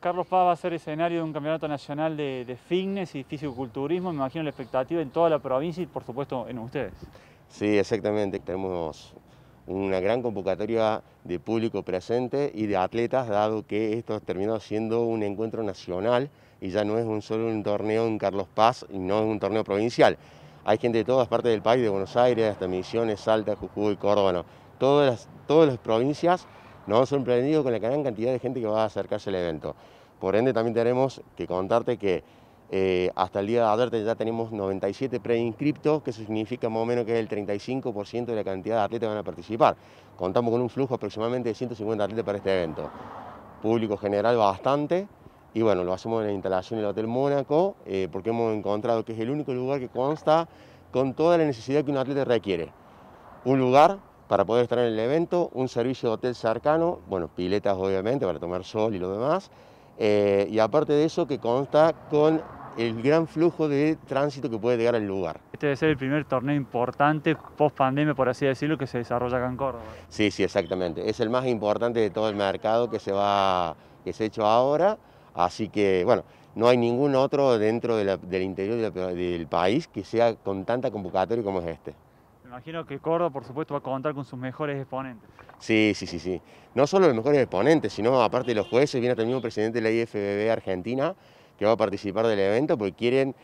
Carlos Paz va a ser escenario de un campeonato nacional de, fitness y fisiculturismo. Me imagino la expectativa en toda la provincia y, por supuesto, en ustedes. Sí, exactamente. Tenemos una gran convocatoria de público presente y de atletas, dado que esto ha terminado siendo un encuentro nacional y ya no es un solo un torneo en Carlos Paz y no es un torneo provincial. Hay gente de todas partes del país, de Buenos Aires, hasta Misiones, Salta, Jujuy, Córdoba, todas, todas las provincias nos han sorprendido con la gran cantidad de gente que va a acercarse al evento. Por ende, también tenemos que contarte que eh, hasta el día de ayer ya tenemos 97 preinscriptos, que eso significa más o menos que el 35% de la cantidad de atletas que van a participar. Contamos con un flujo aproximadamente de 150 atletas para este evento. Público general bastante, y bueno, lo hacemos en la instalación del Hotel Mónaco, eh, porque hemos encontrado que es el único lugar que consta con toda la necesidad que un atleta requiere. Un lugar para poder estar en el evento, un servicio de hotel cercano, bueno, piletas obviamente para tomar sol y lo demás, eh, y aparte de eso que consta con el gran flujo de tránsito que puede llegar al lugar. Este debe ser el primer torneo importante post pandemia, por así decirlo, que se desarrolla acá en Córdoba. Sí, sí, exactamente. Es el más importante de todo el mercado que se va, que se ha hecho ahora. Así que, bueno, no hay ningún otro dentro del interior del país que sea con tanta convocatoria como es este imagino que Córdoba, por supuesto, va a contar con sus mejores exponentes. Sí, sí, sí, sí. No solo los mejores exponentes, sino aparte de los jueces, viene también un presidente de la IFBB Argentina que va a participar del evento porque quieren,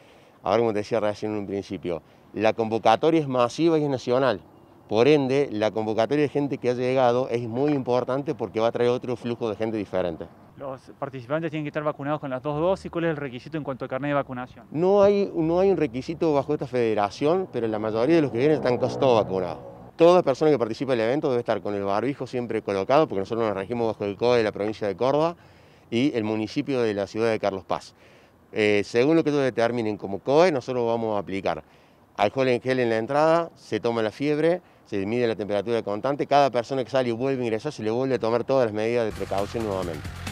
ver como te decía recién en un principio, la convocatoria es masiva y es nacional. Por ende, la convocatoria de gente que ha llegado es muy importante porque va a traer otro flujo de gente diferente los participantes tienen que estar vacunados con las dos dosis. ¿Cuál es el requisito en cuanto al carnet de vacunación? No hay, no hay un requisito bajo esta federación, pero la mayoría de los que vienen están casi todos vacunados. Toda persona que participa el evento debe estar con el barbijo siempre colocado, porque nosotros nos regimos bajo el COE de la provincia de Córdoba y el municipio de la ciudad de Carlos Paz. Eh, según lo que ellos determinen como COE, nosotros vamos a aplicar alcohol en gel en la entrada, se toma la fiebre, se mide la temperatura constante, cada persona que sale y vuelve a ingresar se le vuelve a tomar todas las medidas de precaución nuevamente.